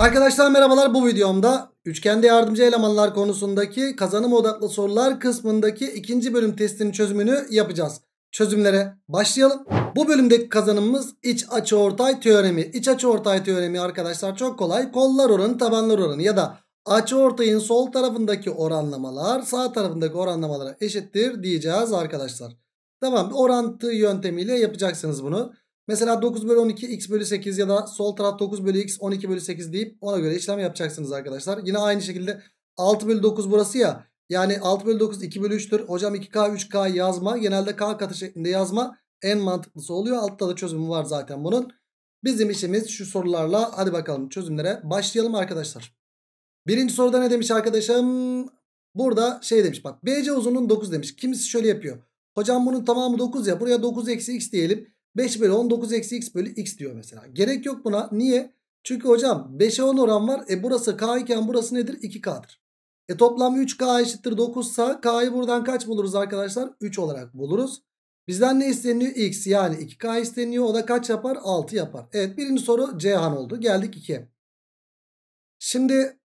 Arkadaşlar merhabalar bu videomda üçgende yardımcı elemanlar konusundaki kazanım odaklı sorular kısmındaki ikinci bölüm testinin çözümünü yapacağız. Çözümlere başlayalım. Bu bölümdeki kazanımımız iç açı ortay teoremi. İç açı ortay teoremi arkadaşlar çok kolay. Kollar oranı tabanlar oranı ya da açı ortayın sol tarafındaki oranlamalar sağ tarafındaki oranlamalara eşittir diyeceğiz arkadaşlar. Tamam orantı yöntemiyle yapacaksınız bunu. Mesela 9 bölü 12 x bölü 8 ya da sol taraf 9 bölü x 12 bölü 8 deyip ona göre işlem yapacaksınız arkadaşlar. Yine aynı şekilde 6 bölü 9 burası ya. Yani 6 bölü 9 2 bölü 3'tür. Hocam 2k 3k yazma. Genelde k katı şeklinde yazma. En mantıklısı oluyor. Altta da çözümü var zaten bunun. Bizim işimiz şu sorularla hadi bakalım çözümlere başlayalım arkadaşlar. Birinci soruda ne demiş arkadaşım? Burada şey demiş bak BC uzunluğun 9 demiş. Kimisi şöyle yapıyor. Hocam bunun tamamı 9 ya buraya 9 eksi x diyelim. 5 bölü 19 eksi x bölü x diyor mesela. Gerek yok buna. Niye? Çünkü hocam 5'e 10 oran var. E burası k iken burası nedir? 2k'dır. E toplam 3k eşittir 9 sa k'yı buradan kaç buluruz arkadaşlar? 3 olarak buluruz. Bizden ne isteniyor? X yani 2k isteniyor. O da kaç yapar? 6 yapar. Evet birinci soru Cihan oldu. Geldik 2'ye. Şimdi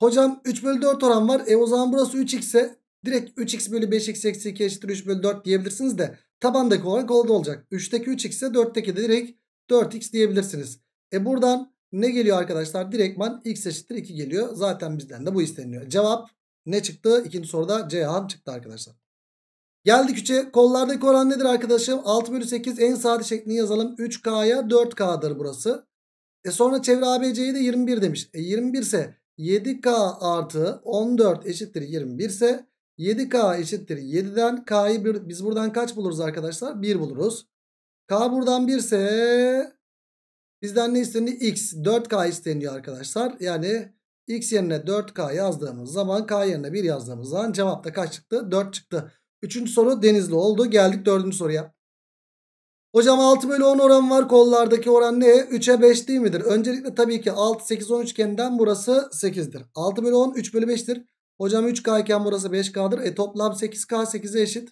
hocam 3 bölü 4 oran var. E o zaman burası 3x ise direkt 3x bölü 5x eksi 2 eşittir 3 bölü 4 diyebilirsiniz de. Tabandaki olarak oldu olacak. 3'teki 3x ise 4'teki de direkt 4x diyebilirsiniz. E buradan ne geliyor arkadaşlar? Direktman x eşittir 2 geliyor. Zaten bizden de bu isteniyor. Cevap ne çıktı? İkinci soruda Ceyhan çıktı arkadaşlar. Geldik 3'e. Kollardaki oran nedir arkadaşım? 6 bölü 8 en sade şeklini yazalım. 3K'ya 4K'dır burası. E sonra çevre ABC'yi de 21 demiş. E 21 ise 7K artı 14 eşittir 21 ise 7K eşittir 7'den K'yı bir, biz buradan kaç buluruz arkadaşlar? 1 buluruz. K buradan 1 ise bizden ne isteniyor? X 4K isteniyor arkadaşlar. Yani X yerine 4K yazdığımız zaman K yerine 1 yazdığımız zaman cevap da kaç çıktı? 4 çıktı. Üçüncü soru Denizli oldu. Geldik dördüncü soruya. Hocam 6 bölü 10 oran var. Kollardaki oran ne? 3'e 5 değil midir? Öncelikle tabii ki 6, 8, 10 üçgeninden burası 8'dir. 6 bölü 10, 3 bölü 5'tir. Hocam 3K iken burası 5K'dır. E toplam 8K 8'e eşit.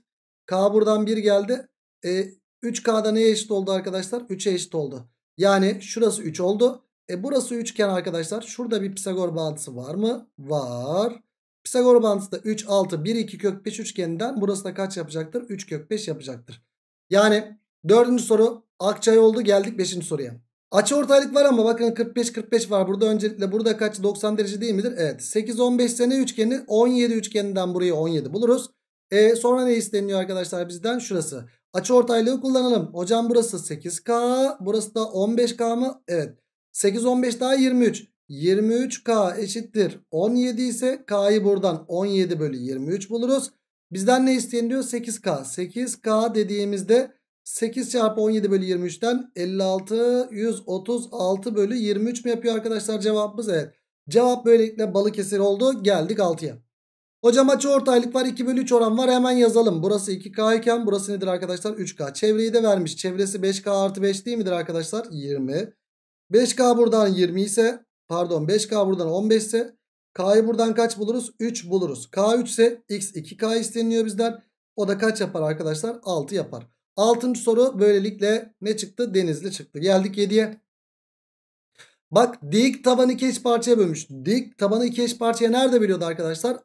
K buradan 1 geldi. E 3K'da neye eşit oldu arkadaşlar? 3'e eşit oldu. Yani şurası 3 oldu. E burası 3 iken arkadaşlar şurada bir Pisagor bağıntısı var mı? Var. Pisagor bağıntısı da 3, 6, 1, 2 kök 5 üçgeninden burası da kaç yapacaktır? 3 kök 5 yapacaktır. Yani dördüncü soru Akçay oldu geldik beşinci soruya. Açı ortaylık var ama bakın 45-45 var burada. Öncelikle burada kaç? 90 derece değil midir? Evet. 8-15 sene üçgeni 17 üçgeninden burayı 17 buluruz. E, sonra ne isteniyor arkadaşlar bizden? Şurası. Açı ortaylığı kullanalım. Hocam burası 8K. Burası da 15K mı? Evet. 8-15 daha 23. 23K eşittir 17 ise K'yı buradan 17 bölü 23 buluruz. Bizden ne isteniyor? 8K. 8K dediğimizde 8 çarpı 17 bölü 23'ten 56 136 bölü 23 mi yapıyor arkadaşlar cevabımız? Evet. Cevap böylelikle Balıkesir oldu. Geldik 6'ya. Hocam açı ortaylık var 2 bölü 3 oran var hemen yazalım. Burası 2K iken burası nedir arkadaşlar? 3K. Çevreyi de vermiş. Çevresi 5K artı 5 değil midir arkadaşlar? 20. 5K buradan 20 ise pardon 5K buradan 15 ise K'yı buradan kaç buluruz? 3 buluruz. K 3 ise X 2K isteniyor bizden. O da kaç yapar arkadaşlar? 6 yapar. Altıncı soru böylelikle ne çıktı? Denizli çıktı. Geldik 7'ye. Bak dik tabanı iki eş parçaya bölmüş. Dik tabanı iki eş parçaya nerede biliyordu arkadaşlar?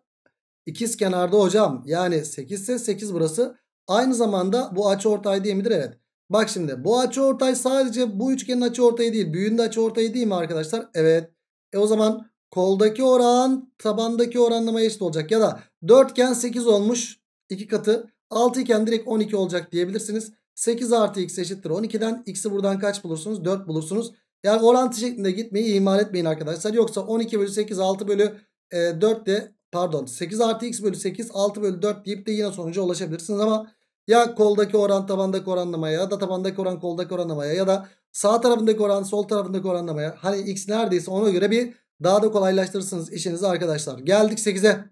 İkiz kenarda hocam. Yani 8 ise 8 burası. Aynı zamanda bu açı ortay değil midir? Evet. Bak şimdi bu açı ortay sadece bu üçgenin açı ortayı değil. Büyüğün de açı ortayı değil mi arkadaşlar? Evet. E o zaman koldaki oran tabandaki oranlama eşit olacak. Ya da dörtgen 8 olmuş. iki katı. 6 iken direkt 12 olacak diyebilirsiniz. 8 artı x eşittir 12'den x'i buradan kaç bulursunuz? 4 bulursunuz. Yani orantı şeklinde gitmeyi ihmal etmeyin arkadaşlar. Yoksa 12 bölü 8 6 bölü 4 e, de pardon 8 artı x bölü 8 6 bölü 4 deyip de yine sonuca ulaşabilirsiniz ama ya koldaki oran tabandaki oranlamaya ya da tabandaki oran koldaki oranlamaya ya da sağ tarafındaki oran sol tarafındaki oranlamaya hani x neredeyse ona göre bir daha da kolaylaştırırsınız işinizi arkadaşlar. Geldik 8'e.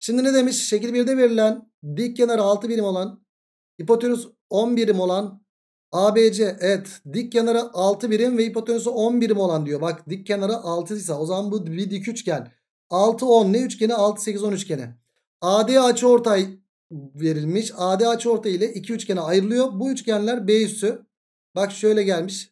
Şimdi ne demiş? Şekil 1'de verilen dik kenarı 6 birim olan hipotenüs 10 birim olan ABC evet dik kenarı 6 birim ve hipotenüsü 10 birim olan diyor. Bak dik kenarı 6 ise o zaman bu bir dik üçgen. 6 10 ne üçgeni 6 8 10 üçgeni. AD açıortay verilmiş. AD açıortay ile iki üçgene ayrılıyor. Bu üçgenler B üssü. Bak şöyle gelmiş.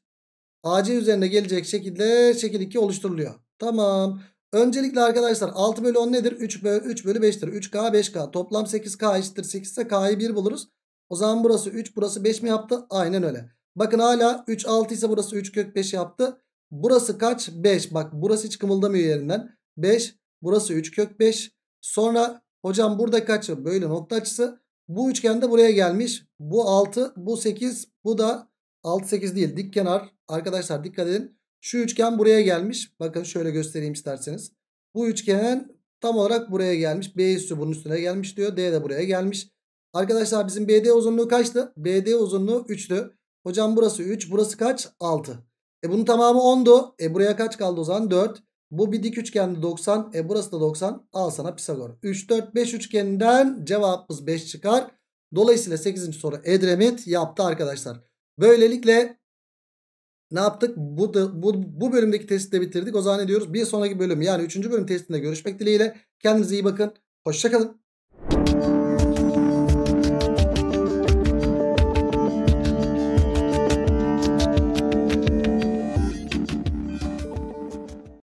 AC üzerine gelecek şekilde şekil 2 oluşturuluyor. Tamam. Öncelikle arkadaşlar 6 bölü 10 nedir? 3 bölü, 3 bölü 5'tir. 3K 5K toplam 8K eşittir 8 ise K'yı 1 buluruz. O zaman burası 3 burası 5 mi yaptı? Aynen öyle. Bakın hala 3 6 ise burası 3 kök 5 yaptı. Burası kaç? 5. Bak burası hiç kımıldamıyor yerinden. 5. Burası 3 kök 5. Sonra hocam burada kaç? Böyle nokta açısı. Bu üçgen de buraya gelmiş. Bu 6, bu 8, bu da 6 8 değil. Dik kenar. Arkadaşlar dikkat edin. Şu üçgen buraya gelmiş. Bakın şöyle göstereyim isterseniz. Bu üçgen tam olarak buraya gelmiş. B üssü bunun üstüne gelmiş diyor. D de buraya gelmiş. Arkadaşlar bizim BD uzunluğu kaçtı? BD uzunluğu 3'tü. Hocam burası 3. Burası kaç? 6. E bunun tamamı 10'du. E buraya kaç kaldı o zaman? 4. Bu bir dik üçgende 90. E burası da 90. Al sana Pisagor. 3, 4, 5 üçgeninden cevabımız 5 çıkar. Dolayısıyla 8. soru Edremit yaptı arkadaşlar. Böylelikle ne yaptık? Bu, da, bu, bu bölümdeki testi de bitirdik. O zaman ne diyoruz? Bir sonraki bölüm yani 3. bölüm testinde görüşmek dileğiyle. Kendinize iyi bakın. Hoşçakalın.